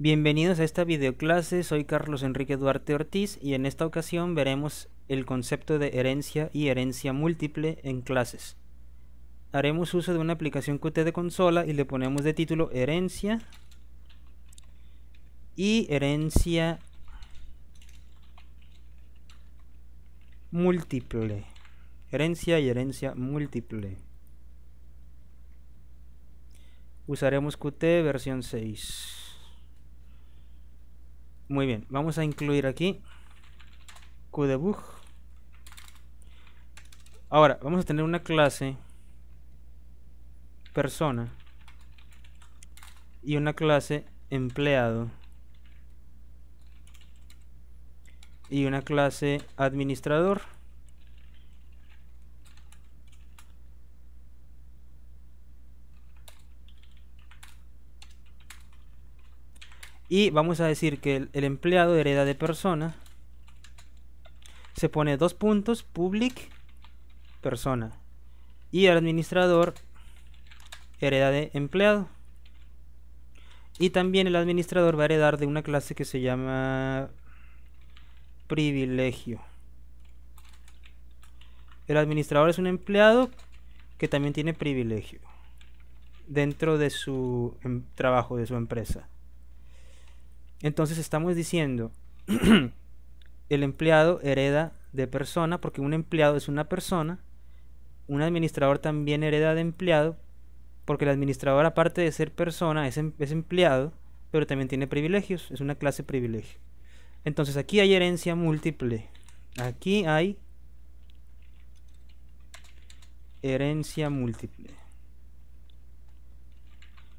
Bienvenidos a esta videoclase, soy Carlos Enrique Duarte Ortiz y en esta ocasión veremos el concepto de herencia y herencia múltiple en clases. Haremos uso de una aplicación Qt de consola y le ponemos de título herencia y herencia múltiple. Herencia y herencia múltiple. Usaremos Qt versión 6. Muy bien, vamos a incluir aquí qdebug. Ahora, vamos a tener una clase persona y una clase empleado y una clase administrador Y vamos a decir que el, empleado hereda de persona. Se pone dos puntos, public, persona. Y el administrador hereda de empleado. Y también el administrador va a heredar de una clase que se llama privilegio. El administrador es un empleado que también tiene privilegio dentro de su em, trabajo, de su empresa. Entonces estamos diciendo, el empleado hereda de persona, porque un empleado es una persona, un administrador también hereda de empleado, porque el administrador aparte de ser persona es, em-, es empleado, pero también tiene privilegios, es una clase privilegio. Entonces aquí hay herencia múltiple, aquí hay herencia múltiple.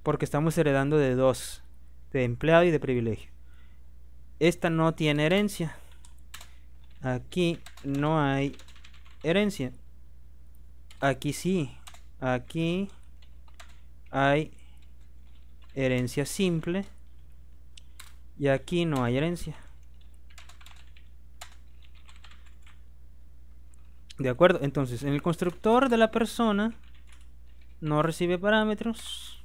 Porque estamos heredando de dos, de empleado y de privilegio esta no tiene herencia. Aquí no hay herencia. Aquí sí. Aquí hay herencia simple. Y aquí no hay herencia. De acuerdo, entonces en el constructor de la persona no recibe parámetros.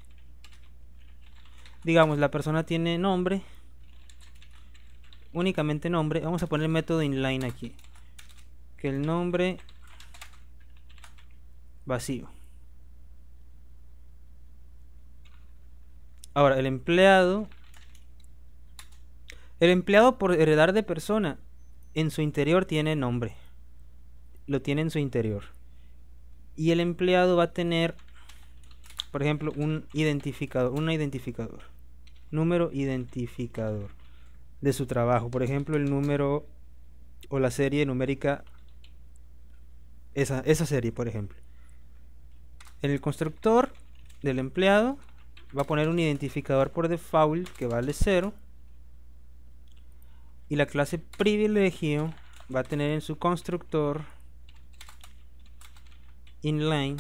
Digamos, la persona tiene nombre únicamente nombre, vamos a poner el método inline aquí. Que el nombre vacío. Ahora, el empleado. El empleado por heredar de persona en su interior tiene nombre. Lo tiene en su interior. Y el empleado va a tener, por ejemplo, un identificador, un identificador. Número identificador de su trabajo. Por ejemplo, el número o la serie numérica, esa, serie, por ejemplo. En el constructor del empleado va a poner un identificador por default que vale 0 y la clase privilegio va a tener en su constructor inline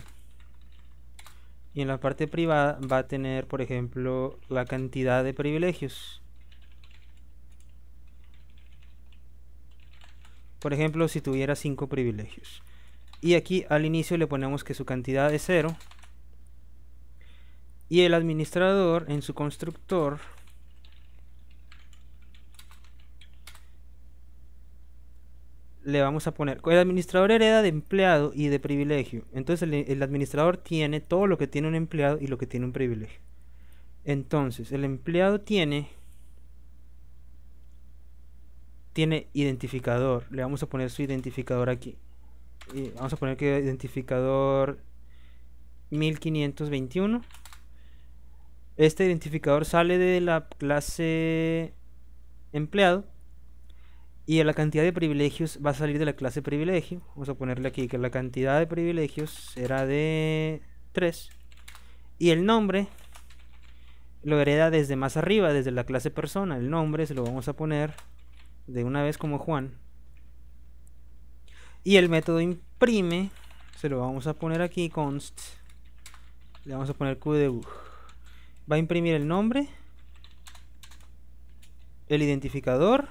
y en la parte privada va a tener por ejemplo la cantidad de privilegios Por ejemplo, si tuviera 5 privilegios. Y aquí al inicio le ponemos que su cantidad es 0. Y el administrador en su constructor le vamos a poner. El administrador hereda de empleado y de privilegio. Entonces el, el, administrador tiene todo lo que tiene un empleado y lo que tiene un privilegio. Entonces el empleado tiene tiene identificador. Le vamos a poner su identificador aquí. vamos a poner que identificador 1521. Este identificador sale de la clase empleado. Y la cantidad de privilegios va a salir de la clase privilegio. Vamos a ponerle aquí que la cantidad de privilegios será de 3. Y el nombre lo hereda desde más arriba, desde la clase persona. El nombre se lo vamos a poner de una vez como Juan. Y el método imprime, se lo vamos a poner aquí, const. Le vamos a poner qdebug Va a imprimir el nombre, el identificador.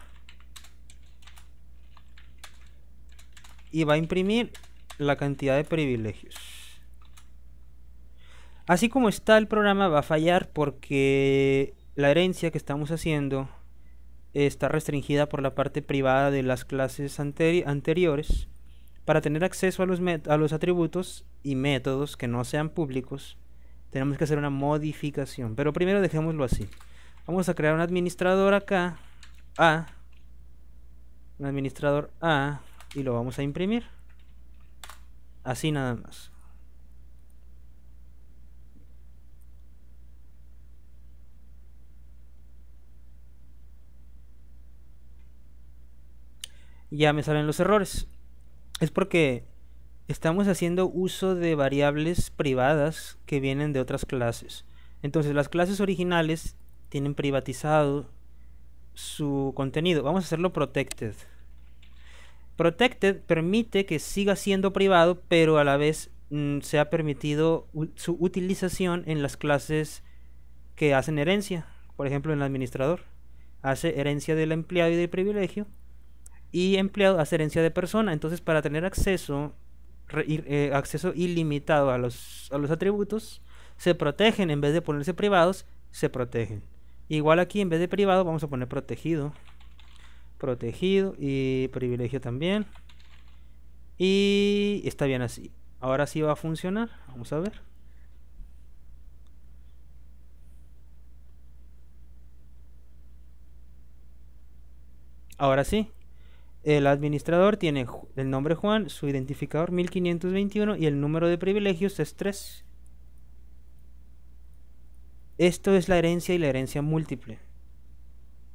Y va a imprimir la cantidad de privilegios. Así como está el programa va a fallar porque la herencia que estamos haciendo está restringida por la parte privada de las clases anteriores. Para tener acceso a los, a los atributos y métodos que no sean públicos, tenemos que hacer una modificación. Pero primero dejémoslo así. Vamos a crear un administrador acá, A, un administrador A, y lo vamos a imprimir. Así nada más. ya me salen los errores. Es porque estamos haciendo uso de variables privadas que vienen de otras clases. Entonces las clases originales tienen privatizado su contenido. Vamos a hacerlo protected. Protected permite que siga siendo privado, pero a la vez mm, se ha permitido su utilización en las clases que hacen herencia. Por ejemplo, en el administrador. Hace herencia del empleado y del privilegio y empleado herencia de persona. Entonces, para tener acceso, eh, acceso ilimitado a los, a los atributos, se protegen en vez de ponerse privados, se protegen. Igual aquí, en vez de privado, vamos a poner protegido. Protegido y privilegio también. Y está bien así. Ahora sí va a funcionar. Vamos a ver. Ahora sí, el administrador tiene el nombre Juan, su identificador 1521 y el número de privilegios es 3. Esto es la herencia y la herencia múltiple.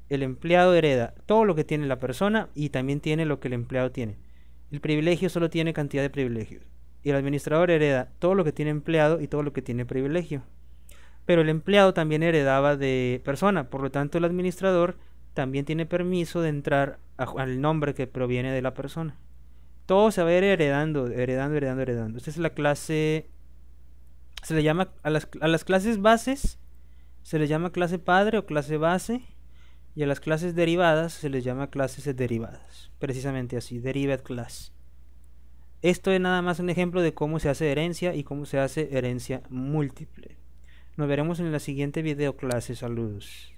El empleado hereda todo lo que tiene la persona y también tiene lo que el empleado tiene. El privilegio solo tiene cantidad de privilegios. Y el administrador hereda todo lo que tiene empleado y todo lo que tiene privilegio. Pero el empleado también heredaba de persona, por lo tanto el administrador también tiene permiso de entrar al nombre que proviene de la persona. Todo se va a ir heredando, heredando, heredando, heredando. Esta es la clase. Se le llama. A las, a las clases bases se le llama clase padre o clase base. Y a las clases derivadas se les llama clases derivadas. Precisamente así, derived class. Esto es nada más un ejemplo de cómo se hace herencia y cómo se hace herencia múltiple. Nos veremos en la siguiente video clase. Saludos.